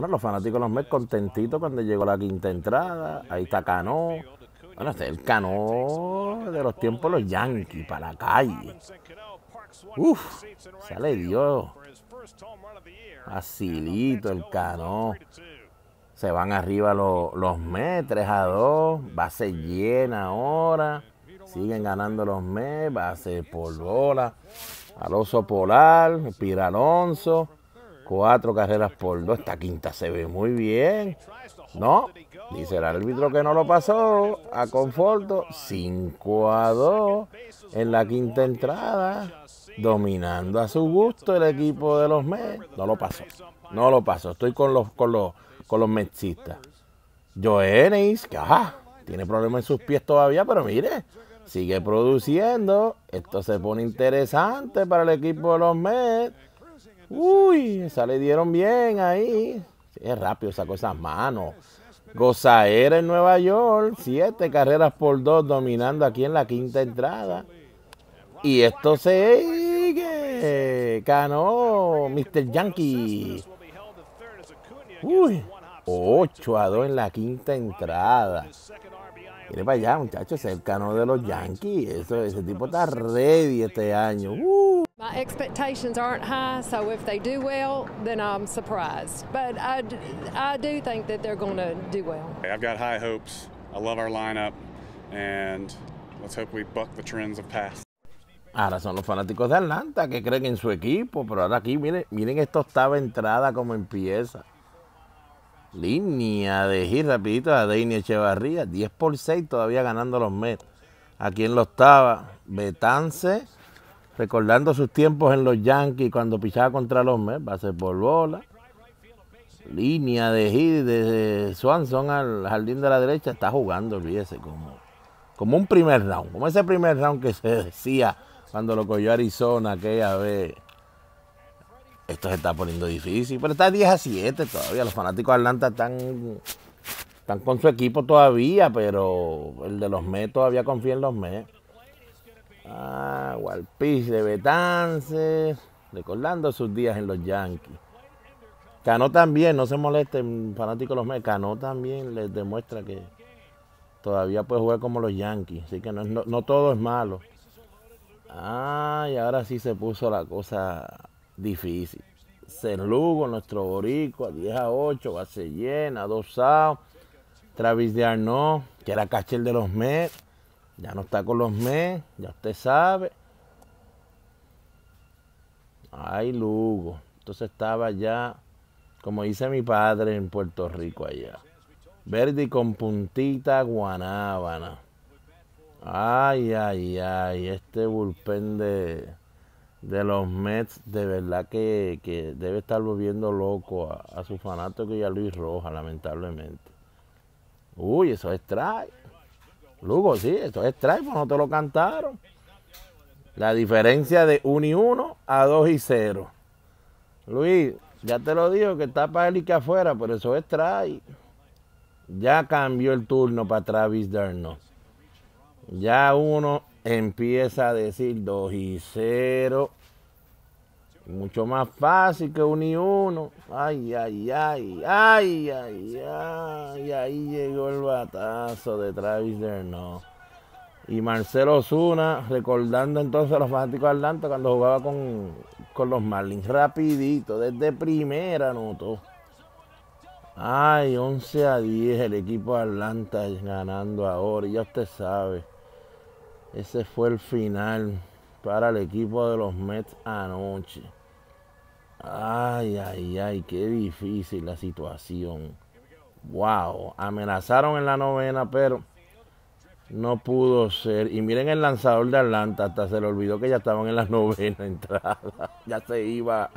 Bueno, los fanáticos de los mes, contentitos cuando llegó la quinta entrada. Ahí está Cano. Bueno, este es el Cano de los tiempos los Yankees, para la calle. Uf, se le dio. Facilito el Cano. Se van arriba los, los 3 a 2. Base llena ahora. Siguen ganando los Mets, base por bola. oso Polar, Pira Alonso. Cuatro carreras por dos. Esta quinta se ve muy bien. No, dice el árbitro que no lo pasó. A conforto, 5 a 2 en la quinta entrada. Dominando a su gusto el equipo de los Mets. No lo pasó. No lo pasó. Estoy con los, con los, con Metsistas. Joenis, que tiene problemas en sus pies todavía, pero mire, sigue produciendo. Esto se pone interesante para el equipo de los Mets. Uy, sale dieron bien ahí. Es rápido, sacó esas manos. Gozaera en Nueva York, siete carreras por dos, dominando aquí en la quinta entrada. Y esto sigue. Canó, Mr. Yankee. Uy, 8 a 2 en la quinta entrada. Mire para allá, muchachos, es el cano de los Yankees. Eso, ese tipo está ready este año. Uy. Uh. My expectations aren't high, so if they do well, then I'm surprised. But I, I do think that they're going to do well. I've got high hopes. I love our lineup, and let's hope we buck the trends of past. Ahora son los fanáticos de Atlanta que creen en su equipo, pero ahora aquí miren, miren esta octava entrada como empieza. Línea de gira rapidito a Dani Echevarría, 10 por 6 todavía ganando los Mets. Aquí en la octava, Betance recordando sus tiempos en los Yankees cuando pichaba contra los Mets, ser por bola, línea de hit de Swanson al jardín de la derecha, está jugando, olvídese, como, como un primer round, como ese primer round que se decía cuando lo cogió Arizona aquella vez. Esto se está poniendo difícil, pero está 10 a 7 todavía, los fanáticos de Atlanta están están con su equipo todavía, pero el de los Mets todavía confía en los Mets. Ah, Walpich de Betance. recordando sus días en los Yankees. Cano también, no se molesten, fanáticos de los Mets, Cano también les demuestra que todavía puede jugar como los Yankees, así que no, todo es malo. Ah, y ahora sí se puso la cosa difícil. lugo nuestro borico, a 10 a 8, base llena, 2 0 Travis de Arnaud, que era cachel de los Mets. Ya no está con los Mets, ya usted sabe. Ay, Lugo. Entonces estaba ya, como dice mi padre en Puerto Rico allá. Verde con puntita guanábana. Ay, ay, ay. Este bullpen de, de los Mets, de verdad que, debe estar volviendo loco a, su fanático y a Luis Roja, lamentablemente. Uy, eso es strike Lugo, sí, esto es try pues no te lo cantaron. La diferencia de 1 y 1 a 2 y 0. Luis, ya te lo digo que está para él que afuera, pero eso es try. Ya cambió el turno para Travis Darno. Ya uno empieza a decir 2 y 0 mucho más fácil que un y uno. Ay, ay, ay, ay, ay, ay. Y ahí llegó el batazo de Travis Derno. Y Marcelo Osuna, recordando entonces a los fanáticos de Atlanta cuando jugaba con, los Marlins. Rapidito, desde primera notó Ay, 11 a 10 el equipo de Atlanta ganando ahora. Y ya usted sabe, ese fue el final para el equipo de los Mets anoche. Ay, ay, ay, qué difícil la situación. Wow, amenazaron en la novena, pero no pudo ser. Y miren el lanzador de Atlanta, hasta se le olvidó que ya estaban en la novena entrada. Ya se iba.